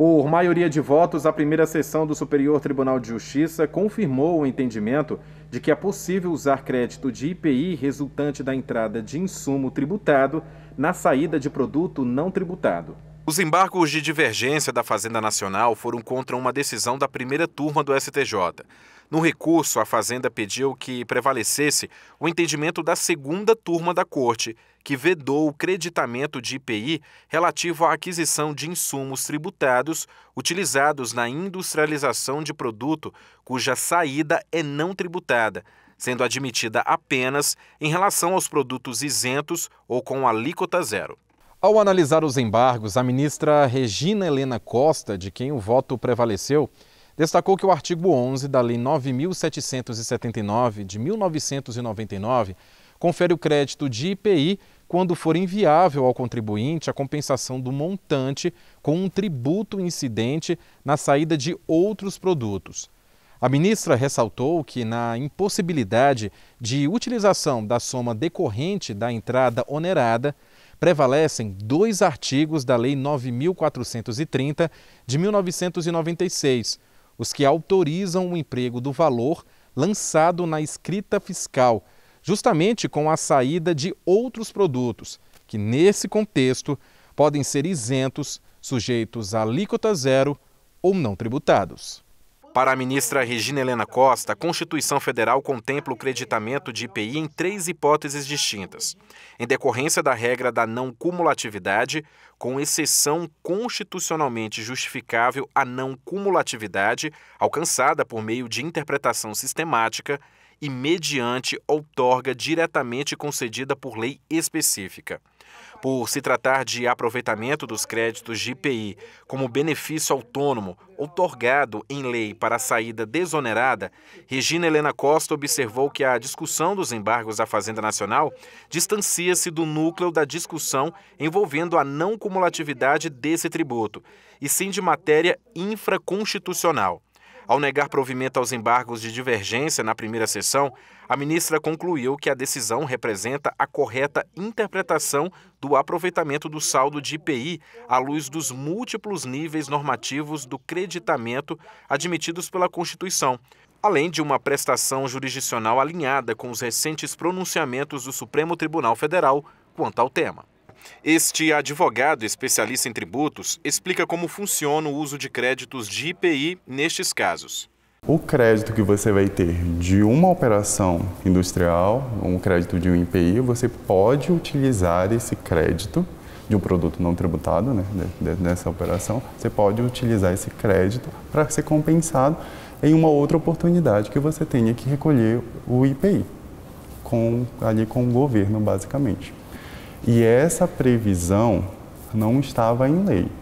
Por maioria de votos, a primeira sessão do Superior Tribunal de Justiça confirmou o entendimento de que é possível usar crédito de IPI resultante da entrada de insumo tributado na saída de produto não tributado. Os embargos de divergência da Fazenda Nacional foram contra uma decisão da primeira turma do STJ. No recurso, a Fazenda pediu que prevalecesse o entendimento da segunda turma da Corte, que vedou o creditamento de IPI relativo à aquisição de insumos tributados utilizados na industrialização de produto cuja saída é não tributada, sendo admitida apenas em relação aos produtos isentos ou com alíquota zero. Ao analisar os embargos, a ministra Regina Helena Costa, de quem o voto prevaleceu, destacou que o artigo 11 da Lei 9779 de 1999 confere o crédito de IPI quando for inviável ao contribuinte a compensação do montante com um tributo incidente na saída de outros produtos. A ministra ressaltou que, na impossibilidade de utilização da soma decorrente da entrada onerada, prevalecem dois artigos da Lei 9.430 de 1996, os que autorizam o emprego do valor lançado na escrita fiscal, justamente com a saída de outros produtos, que nesse contexto podem ser isentos, sujeitos a alíquota zero ou não tributados. Para a ministra Regina Helena Costa, a Constituição Federal contempla o creditamento de IPI em três hipóteses distintas. Em decorrência da regra da não cumulatividade, com exceção constitucionalmente justificável à não cumulatividade, alcançada por meio de interpretação sistemática e mediante outorga diretamente concedida por lei específica. Por se tratar de aproveitamento dos créditos de IPI como benefício autônomo outorgado em lei para a saída desonerada, Regina Helena Costa observou que a discussão dos embargos à Fazenda Nacional distancia-se do núcleo da discussão envolvendo a não cumulatividade desse tributo, e sim de matéria infraconstitucional. Ao negar provimento aos embargos de divergência na primeira sessão, a ministra concluiu que a decisão representa a correta interpretação do aproveitamento do saldo de IPI à luz dos múltiplos níveis normativos do creditamento admitidos pela Constituição, além de uma prestação jurisdicional alinhada com os recentes pronunciamentos do Supremo Tribunal Federal quanto ao tema. Este advogado especialista em tributos explica como funciona o uso de créditos de IPI nestes casos. O crédito que você vai ter de uma operação industrial, um crédito de um IPI, você pode utilizar esse crédito de um produto não tributado, né, nessa operação, você pode utilizar esse crédito para ser compensado em uma outra oportunidade que você tenha que recolher o IPI, com, ali com o governo, basicamente. E essa previsão não estava em lei.